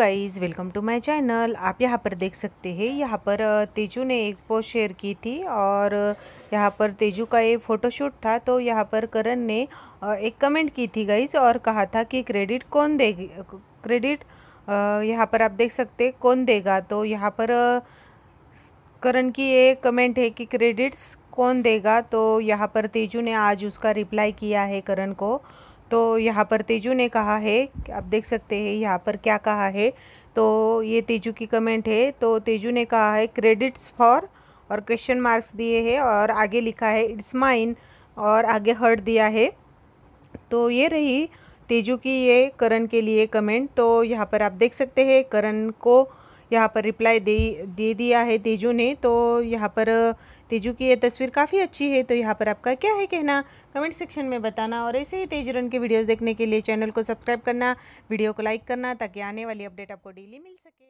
guys welcome to my channel आप यहाँ पर देख सकते हैं यहाँ पर तेजू ने एक पोस्ट शेयर की थी और यहाँ पर तेजू का ये फ़ोटोशूट था तो यहाँ पर करण ने एक कमेंट की थी गाइस और कहा था कि क्रेडिट कौन देगी क्रेडिट यहाँ पर आप देख सकते कौन देगा तो यहाँ पर करण की ये कमेंट है कि क्रेडिट्स कौन देगा तो यहाँ पर तेजू ने आज उसका रिप्लाई किया है करण को तो यहाँ पर तेजू ने कहा है आप देख सकते हैं यहाँ पर क्या कहा है तो ये तेजू की कमेंट है तो तेजू ने कहा है क्रेडिट्स फॉर और क्वेश्चन मार्क्स दिए हैं और आगे लिखा है इट्स माइन और आगे हर्ट दिया है तो ये रही तेजू की ये करण के लिए कमेंट तो यहाँ पर आप देख सकते हैं करण को यहाँ पर रिप्लाई दे दे दिया है तेजू ने तो यहाँ पर तेजू की ये तस्वीर काफ़ी अच्छी है तो यहाँ पर आपका क्या है कहना कमेंट सेक्शन में बताना और ऐसे ही तेज रन के वीडियोज़ देखने के लिए चैनल को सब्सक्राइब करना वीडियो को लाइक करना ताकि आने वाली अपडेट आपको डेली मिल सके